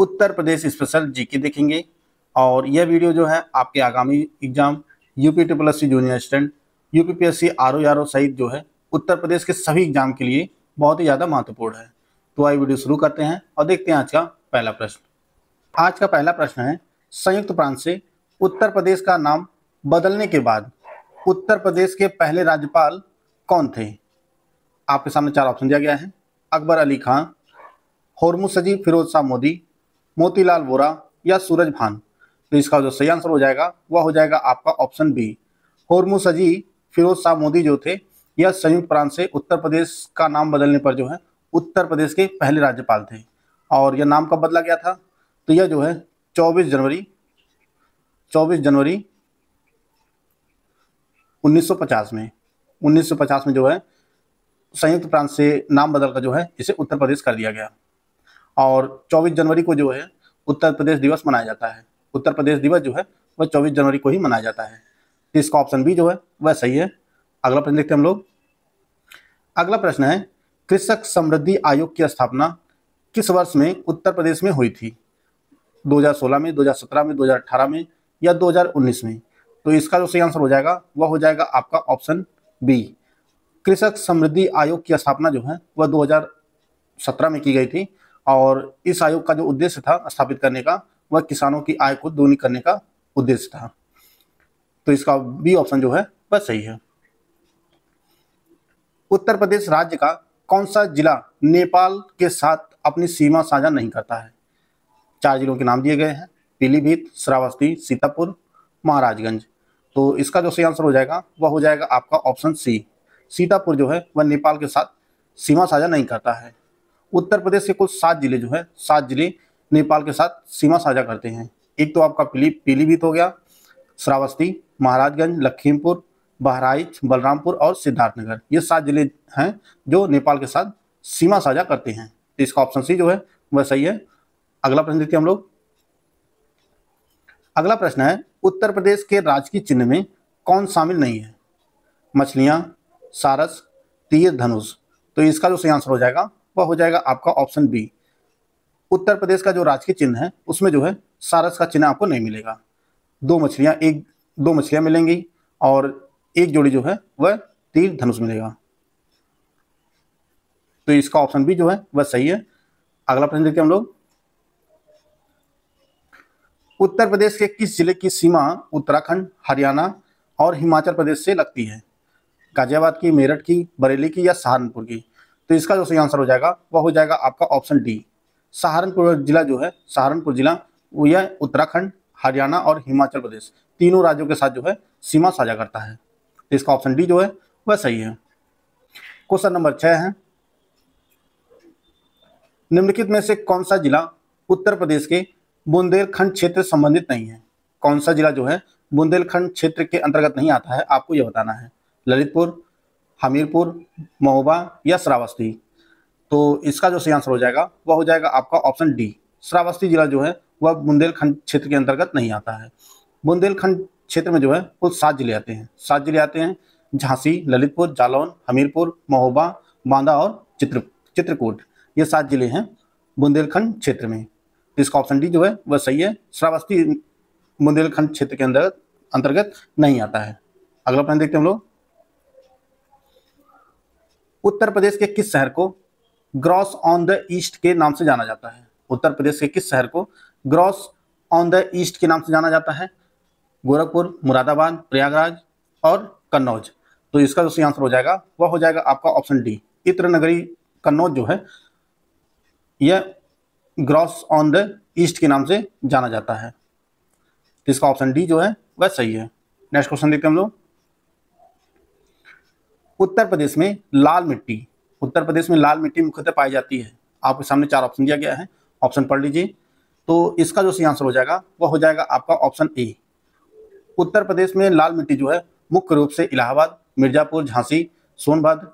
उत्तर प्रदेश special GK देखेंगे और यह वीडियो जो है आपके आगामी exam UP triple S junior assistant U P P S C R O R O सहित जो है उत्तर प्रदेश के सभी एग्जाम के लिए बहुत ही ज़्यादा महत्वपूर्ण है तो आई वीडियो शुरू करते हैं और देखते हैं आज का पहला प्रश्न आज का पहला प्रश्न है संयुक्त प्रांत से उत्तर प्रदेश का नाम बदलने के बाद उत्तर प्रदेश के पहले राज्यपाल कौन थे आपके सामने चार ऑप्शन दिया गया है अकबर अली खान हॉर्मू सजी फिरोज शाह मोदी मोतीलाल वोरा या सूरज भान तो इसका जो सही आंसर हो जाएगा वह हो जाएगा आपका ऑप्शन बी होरमू सजी फिरोज शाह मोदी जो थे यह संयुक्त प्रांत से उत्तर प्रदेश का नाम बदलने पर जो है उत्तर प्रदेश के पहले राज्यपाल थे और यह नाम कब बदला गया था तो यह जो है 24 जनवरी 24 जनवरी 1950 में 1950 में जो है संयुक्त प्रांत से नाम बदलकर जो है इसे उत्तर प्रदेश कर दिया गया और 24 जनवरी को जो है उत्तर प्रदेश दिवस मनाया जाता है उत्तर प्रदेश दिवस जो है वह चौबीस जनवरी को ही मनाया जाता है तो इसका ऑप्शन बी जो है वह सही है अगला प्रश्न देखते हैं हम लोग अगला प्रश्न है कृषक समृद्धि आयोग की स्थापना किस वर्ष में उत्तर प्रदेश में हुई थी 2016 में 2017 में 2018 में या 2019 में तो इसका जो सही आंसर हो जाएगा वह हो जाएगा आपका ऑप्शन बी कृषक समृद्धि आयोग की स्थापना जो है वह 2017 में की गई थी और इस आयोग का जो उद्देश्य था स्थापित करने का वह किसानों की आय को दूनी करने का उद्देश्य था तो इसका बी ऑप्शन जो है वह सही है उत्तर प्रदेश राज्य का कौन सा जिला नेपाल के साथ अपनी सीमा साझा नहीं करता है चार जिलों के नाम दिए गए हैं पीलीभीत श्रावस्ती सीतापुर महाराजगंज तो इसका जो सही आंसर हो जाएगा वह हो जाएगा आपका ऑप्शन सी सीतापुर जो है वह नेपाल के साथ सीमा साझा नहीं करता है उत्तर प्रदेश के कुल सात जिले जो है सात जिले नेपाल के साथ सीमा साझा करते हैं एक तो आपका पीली पीलीभीत हो गया श्रावस्ती महाराजगंज लखीमपुर बहराइच बलरामपुर और सिद्धार्थनगर ये सात जिले हैं जो नेपाल के साथ सीमा साझा करते हैं तो इसका ऑप्शन सी जो है वह सही है अगला प्रश्न देखिए हम लोग अगला प्रश्न है उत्तर प्रदेश के राजकीय चिन्ह में कौन शामिल नहीं है मछलियां सारस तीर धनुष तो इसका जो सही आंसर हो जाएगा वह हो जाएगा आपका ऑप्शन बी उत्तर प्रदेश का जो राजकीय चिन्ह है उसमें जो है सारस का चिन्ह आपको नहीं मिलेगा दो मछलियाँ एक दो मछलियाँ मिलेंगी और एक जोड़ी जो है वह तीर धनुष मिलेगा तो इसका ऑप्शन बी जो है वह सही है अगला प्रश्न देखते हम लोग उत्तर प्रदेश के किस जिले की सीमा उत्तराखंड हरियाणा और हिमाचल प्रदेश से लगती है गाजियाबाद की मेरठ की बरेली की या सहारनपुर की तो इसका जो सही आंसर हो जाएगा वह हो जाएगा आपका ऑप्शन डी सहारनपुर जिला जो है सहारनपुर जिला वो यह उत्तराखंड हरियाणा और हिमाचल प्रदेश तीनों राज्यों के साथ जो है सीमा साझा करता है तो इसका ऑप्शन डी जो है वह सही है क्वेश्चन नंबर छह है निम्नलिखित में से कौन सा जिला उत्तर प्रदेश के बुंदेलखंड क्षेत्र संबंधित नहीं है कौन सा जिला जो है बुंदेलखंड क्षेत्र के अंतर्गत नहीं आता है आपको यह बताना है ललितपुर हमीरपुर महोबा या श्रावस्ती तो इसका जो सही आंसर हो जाएगा वह हो जाएगा आपका ऑप्शन डी श्रावस्ती जिला जो है वह बुंदेलखंड क्षेत्र के अंतर्गत नहीं आता है बुंदेलखंड क्षेत्र में जो है कुल सात जिले आते हैं सात जिले आते हैं झांसी ललितपुर जालौन हमीरपुर महोबा बांदा और चित्र चित्रकूट ये सात जिले हैं बुंदेलखंड क्षेत्र में तो इसका ऑप्शन डी जो है वह सही है श्रावस्ती बुंदेलखंड क्षेत्र के अंदर अंतर्गत नहीं आता है अगला प्रश्न देखते हैं हम लोग उत्तर प्रदेश के किस शहर को ग्रॉस ऑन द ईस्ट के नाम से जाना जाता है उत्तर प्रदेश के किस शहर को ग्रॉस ऑन द ईस्ट के नाम से जाना जाता है गोरखपुर मुरादाबाद प्रयागराज और कन्नौज तो इसका जो सही आंसर हो जाएगा वह हो जाएगा आपका ऑप्शन डी इत्र नगरी कन्नौज जो है यह ग्रॉस ऑन द ईस्ट के नाम से जाना जाता है तो इसका ऑप्शन डी जो है वह सही है नेक्स्ट क्वेश्चन देखते हैं हम लोग उत्तर प्रदेश में लाल मिट्टी उत्तर प्रदेश में लाल मिट्टी मुख्यतः पाई जाती है आपके सामने चार ऑप्शन दिया गया है ऑप्शन पढ़ लीजिए तो इसका जो सही आंसर हो जाएगा वह हो जाएगा आपका ऑप्शन ए उत्तर प्रदेश में लाल मिट्टी जो है मुख्य रूप से इलाहाबाद मिर्जापुर झांसी सोनभद्र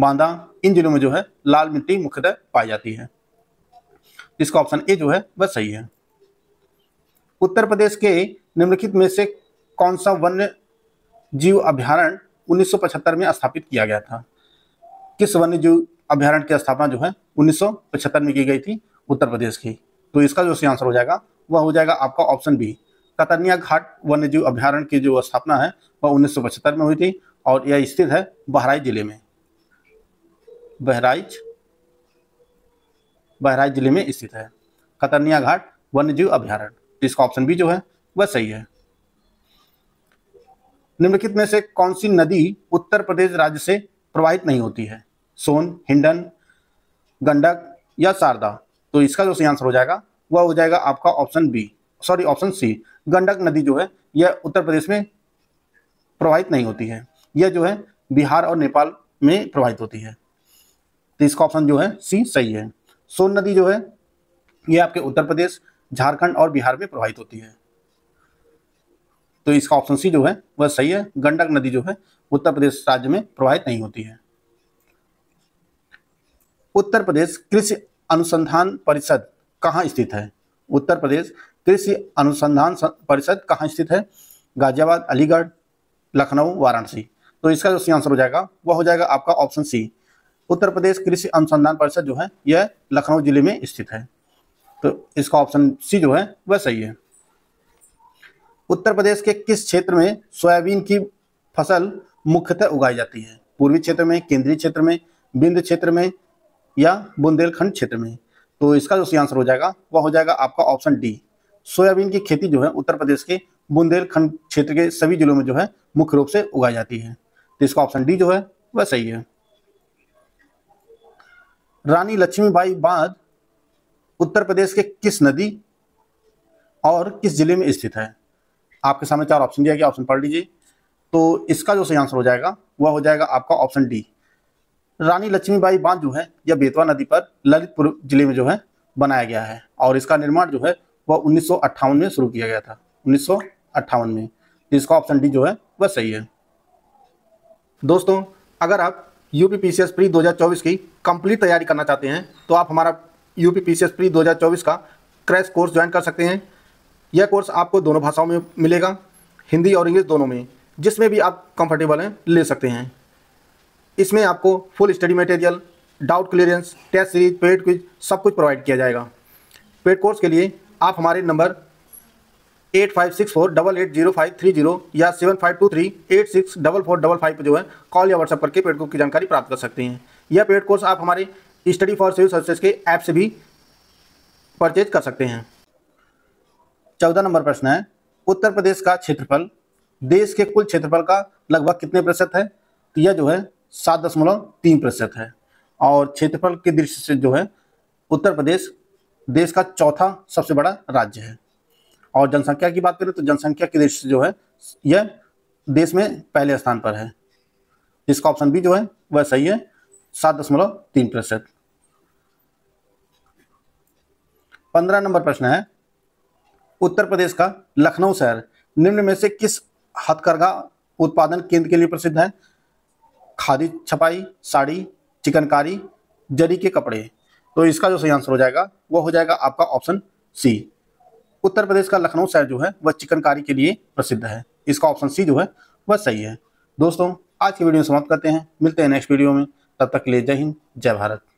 बांदा इन जिलों में जो है लाल मिट्टी मुख्यतः पाई जाती है इसका ऑप्शन ए जो है वह सही है उत्तर प्रदेश के निम्नलिखित में से कौन सा वन्य जीव अभ्यारण्य 1975 में स्थापित किया गया था किस वन्य जीव अभ्यारण्य की स्थापना जो है 1975 में की गई थी उत्तर प्रदेश की तो इसका जो सही आंसर हो जाएगा वह हो जाएगा आपका ऑप्शन बी कतरनिया घाट वन्य जीव अभ्यारण्य की जो स्थापना है वह उन्नीस में हुई थी और यह स्थित है बहराइच जिले में बहराइच बहराइच जिले में स्थित है कतरनिया घाट वन्य जीव अभ्यारण्य इसका ऑप्शन बी जो है वह सही है निम्नलिखित में से कौन सी नदी उत्तर प्रदेश राज्य से प्रवाहित नहीं होती है सोन हिंडन गंडक या शारदा तो इसका जो सही आंसर हो जाएगा वह हो जाएगा आपका option B sorry option C Gandak नदी जो है यह उत्तर प्रदेश में प्रवाहित नहीं होती है यह जो है बिहार और नेपाल में प्रवाहित होती है तो इसका ऑप्शन जो है सी सही है सोन नदी जो है यह आपके उत्तर प्रदेश झारखंड और बिहार में प्रवाहित होती है तो इसका ऑप्शन सी जो है वह सही है गंडक नदी जो है उत्तर प्रदेश राज्य में प्रवाहित नहीं होती है उत्तर प्रदेश कृषि अनुसंधान परिषद कहाँ स्थित है उत्तर प्रदेश कृषि अनुसंधान परिषद कहाँ स्थित है गाजियाबाद अलीगढ़ लखनऊ वाराणसी तो इसका जो सी आंसर हो जाएगा वह हो जाएगा आपका ऑप्शन सी उत्तर प्रदेश कृषि अनुसंधान परिषद जो है यह लखनऊ जिले में स्थित है तो इसका ऑप्शन सी जो है वह सही है उत्तर प्रदेश के किस क्षेत्र में सोयाबीन की फसल मुख्यतः उगाई जाती है पूर्वी क्षेत्र में केंद्रीय क्षेत्र में बिंद क्षेत्र में या बुंदेलखंड क्षेत्र में तो इसका जो आंसर हो जाएगा वह हो जाएगा आपका ऑप्शन डी सोयाबीन की खेती जो है उत्तर प्रदेश के बुंदेलखंड क्षेत्र के सभी जिलों में जो है मुख्य रूप से उगाई जाती है तो इसका ऑप्शन डी जो है वह सही है रानी लक्ष्मीबाई बांध उत्तर प्रदेश के किस नदी और किस जिले में स्थित है आपके सामने चार ऑप्शन दिया गया ऑप्शन पढ़ लीजिए तो इसका जो सही आंसर हो जाएगा वह हो जाएगा आपका ऑप्शन डी रानी लक्ष्मीबाई बांध जो है यह बेतवा नदी पर ललितपुर जिले में जो है बनाया गया है और इसका निर्माण जो है वह उन्नीस में शुरू किया गया था उन्नीस में इसका ऑप्शन डी जो है वह सही है दोस्तों अगर आप यूपी पी प्री 2024 की कंप्लीट तैयारी करना चाहते हैं तो आप हमारा यूपी पी प्री 2024 का क्रैश कोर्स ज्वाइन कर सकते हैं यह कोर्स आपको दोनों भाषाओं में मिलेगा हिंदी और इंग्लिश दोनों में जिसमें भी आप कंफर्टेबल हैं ले सकते हैं इसमें आपको full study material doubt clearance test series paid quiz सब कुछ प्रोवाइड किया जाएगा पेड कोर्स के लिए आप हमारे number eight five six four double eight zero five three zero या seven five two three eight six double four double five पर जो है कॉल या व्हाट्सएप करके पेड कोर्स की जानकारी प्राप्त कर सकते हैं यह पेड कोर्स आप हमारे स्टडी फॉर सिविल सर्विसेज के ऐप से भी परचेज कर सकते हैं चौदह नंबर प्रश्न है उत्तर प्रदेश का क्षेत्रफल देश के कुल क्षेत्रफल का लगभग कितने प्रतिशत है तो यह जो है सात दशमलव तीन प्रतिशत है और क्षेत्रफल की दृष्टि से जो है उत्तर प्रदेश देश का चौथा सबसे बड़ा राज्य है और जनसंख्या की बात करें तो जनसंख्या की दृष्टि से जो है यह देश में पहले स्थान पर है इसका ऑप्शन बी जो है वह सही है सात दशमलव तीन प्रतिशत पंद्रह नंबर प्रश्न है उत्तर प्रदेश का लखनऊ शहर निम्न में से किस हथकरघा उत्पादन केंद्र के लिए प्रसिद्ध है खादी छपाई साड़ी चिकनकारी जरी के कपड़े तो इसका जो सही आंसर हो जाएगा वो हो जाएगा आपका ऑप्शन सी उत्तर प्रदेश का लखनऊ शहर जो है वह चिकनकारी के लिए प्रसिद्ध है इसका ऑप्शन सी जो है वह सही है दोस्तों आज की वीडियो समाप्त करते हैं मिलते हैं नेक्स्ट वीडियो में तब तक के लिए जय हिंद जय भारत